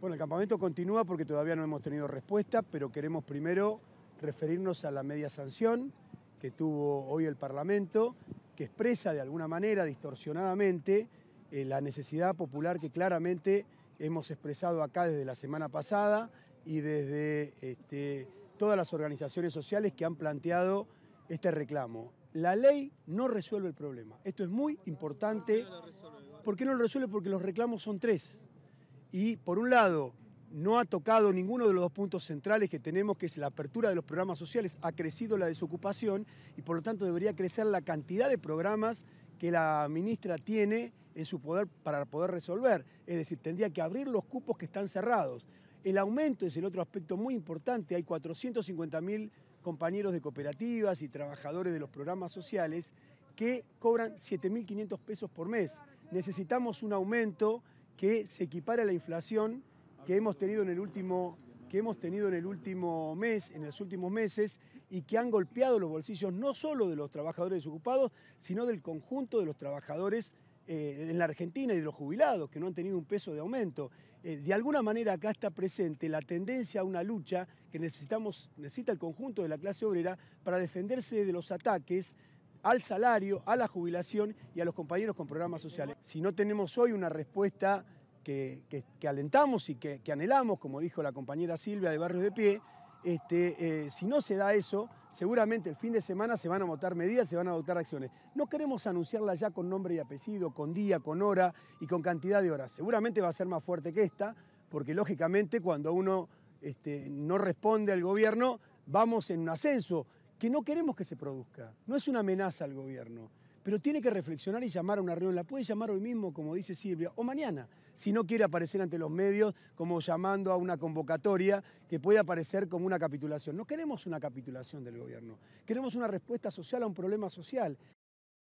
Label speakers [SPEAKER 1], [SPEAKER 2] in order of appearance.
[SPEAKER 1] Bueno, el campamento continúa porque todavía no hemos tenido respuesta, pero queremos primero referirnos a la media sanción que tuvo hoy el Parlamento, que expresa de alguna manera, distorsionadamente, eh, la necesidad popular que claramente hemos expresado acá desde la semana pasada y desde este, todas las organizaciones sociales que han planteado este reclamo. La ley no resuelve el problema. Esto es muy importante. ¿Por qué no lo resuelve? Porque los reclamos son tres y, por un lado, no ha tocado ninguno de los dos puntos centrales que tenemos, que es la apertura de los programas sociales, ha crecido la desocupación y por lo tanto debería crecer la cantidad de programas que la ministra tiene en su poder para poder resolver. Es decir, tendría que abrir los cupos que están cerrados. El aumento es el otro aspecto muy importante. Hay 450.000 compañeros de cooperativas y trabajadores de los programas sociales que cobran 7.500 pesos por mes. Necesitamos un aumento que se equipara la inflación que hemos tenido en el último que hemos tenido en el último mes, en los últimos meses, y que han golpeado los bolsillos no solo de los trabajadores desocupados, sino del conjunto de los trabajadores eh, en la Argentina y de los jubilados, que no han tenido un peso de aumento. Eh, de alguna manera acá está presente la tendencia a una lucha que necesitamos, necesita el conjunto de la clase obrera para defenderse de los ataques al salario, a la jubilación y a los compañeros con programas sociales. Si no tenemos hoy una respuesta que, alentamos y que, anhelamos, como dijo la compañera Silvia de Barrios de Pie, este, eh, si no se da eso, seguramente el fin de semana se van a votar medidas, se van a votar acciones. No queremos anunciarla ya con nombre y apellido, con día, con hora y con cantidad de horas. Seguramente va a ser más fuerte que esta, porque lógicamente cuando uno este, no responde al gobierno, vamos en un ascenso que no queremos que se produzca. No es una amenaza al gobierno, pero tiene que reflexionar y llamar a una reunión. La puede llamar hoy mismo, como dice Silvia, o mañana, si no quiere aparecer ante los medios como llamando a una convocatoria que puede aparecer como una capitulación. No queremos una capitulación del gobierno, queremos una respuesta social a un problema social.